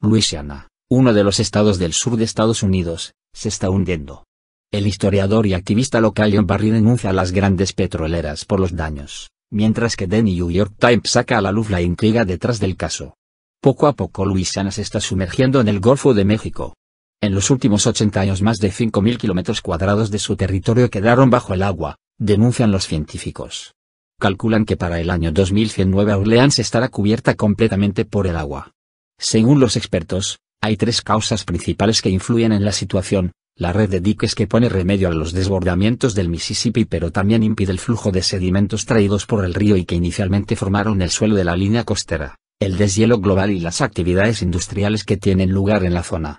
Luisiana, uno de los estados del sur de Estados Unidos, se está hundiendo. El historiador y activista local John Barry denuncia a las grandes petroleras por los daños, mientras que The New York Times saca a la luz la intriga detrás del caso. Poco a poco Luisiana se está sumergiendo en el Golfo de México. En los últimos 80 años más de 5.000 kilómetros cuadrados de su territorio quedaron bajo el agua, denuncian los científicos. Calculan que para el año 2109 Orleans estará cubierta completamente por el agua. Según los expertos, hay tres causas principales que influyen en la situación, la red de diques que pone remedio a los desbordamientos del Mississippi pero también impide el flujo de sedimentos traídos por el río y que inicialmente formaron el suelo de la línea costera, el deshielo global y las actividades industriales que tienen lugar en la zona.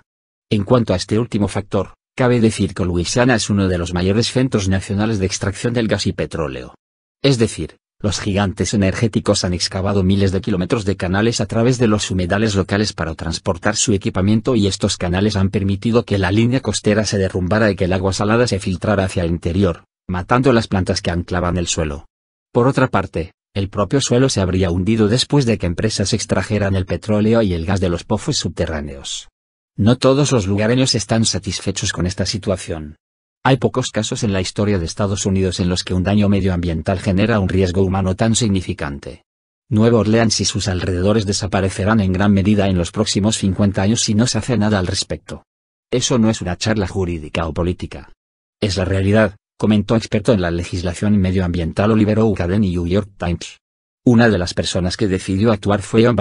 En cuanto a este último factor, cabe decir que Luisiana es uno de los mayores centros nacionales de extracción del gas y petróleo. Es decir, los gigantes energéticos han excavado miles de kilómetros de canales a través de los humedales locales para transportar su equipamiento y estos canales han permitido que la línea costera se derrumbara y que el agua salada se filtrara hacia el interior, matando las plantas que anclaban el suelo. Por otra parte, el propio suelo se habría hundido después de que empresas extrajeran el petróleo y el gas de los pozos subterráneos. No todos los lugareños están satisfechos con esta situación, hay pocos casos en la historia de Estados Unidos en los que un daño medioambiental genera un riesgo humano tan significante. Nueva Orleans y sus alrededores desaparecerán en gran medida en los próximos 50 años si no se hace nada al respecto. Eso no es una charla jurídica o política. Es la realidad, comentó experto en la legislación medioambiental Oliver Oukaden y New York Times. Una de las personas que decidió actuar fue John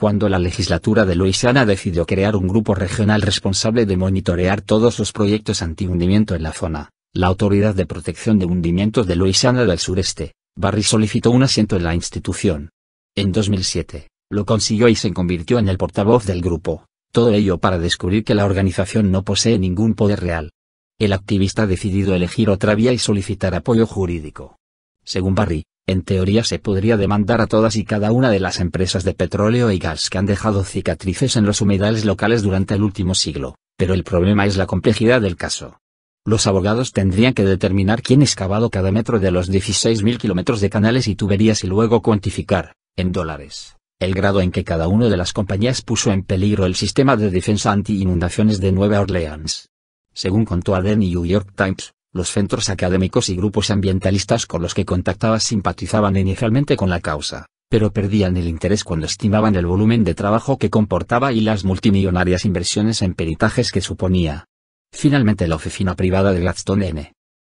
cuando la legislatura de Luisiana decidió crear un grupo regional responsable de monitorear todos los proyectos antihundimiento en la zona. La Autoridad de Protección de Hundimientos de Luisiana del Sureste, Barry solicitó un asiento en la institución. En 2007, lo consiguió y se convirtió en el portavoz del grupo, todo ello para descubrir que la organización no posee ningún poder real. El activista ha decidido elegir otra vía y solicitar apoyo jurídico. Según Barry, en teoría se podría demandar a todas y cada una de las empresas de petróleo y gas que han dejado cicatrices en los humedales locales durante el último siglo, pero el problema es la complejidad del caso. Los abogados tendrían que determinar quién ha excavado cada metro de los 16.000 kilómetros de canales y tuberías y luego cuantificar, en dólares, el grado en que cada una de las compañías puso en peligro el sistema de defensa anti-inundaciones de Nueva Orleans. Según contó a The New York Times, los centros académicos y grupos ambientalistas con los que contactaba simpatizaban inicialmente con la causa, pero perdían el interés cuando estimaban el volumen de trabajo que comportaba y las multimillonarias inversiones en peritajes que suponía. Finalmente la oficina privada de Gladstone N.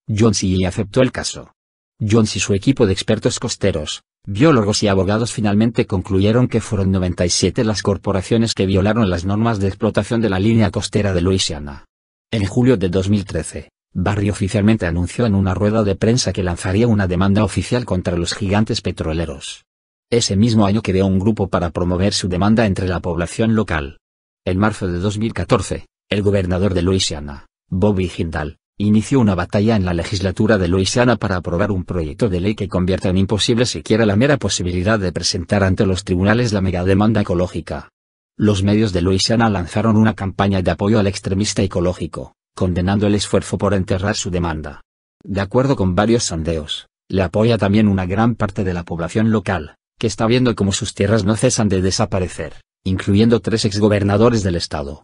Jones y aceptó el caso. Jones y su equipo de expertos costeros, biólogos y abogados finalmente concluyeron que fueron 97 las corporaciones que violaron las normas de explotación de la línea costera de Luisiana. En julio de 2013, Barry oficialmente anunció en una rueda de prensa que lanzaría una demanda oficial contra los gigantes petroleros. Ese mismo año creó un grupo para promover su demanda entre la población local. En marzo de 2014, el gobernador de Luisiana, Bobby Hindal, inició una batalla en la legislatura de Luisiana para aprobar un proyecto de ley que convierta en imposible siquiera la mera posibilidad de presentar ante los tribunales la demanda ecológica. Los medios de Luisiana lanzaron una campaña de apoyo al extremista ecológico, condenando el esfuerzo por enterrar su demanda. De acuerdo con varios sondeos, le apoya también una gran parte de la población local, que está viendo cómo sus tierras no cesan de desaparecer, incluyendo tres exgobernadores del estado,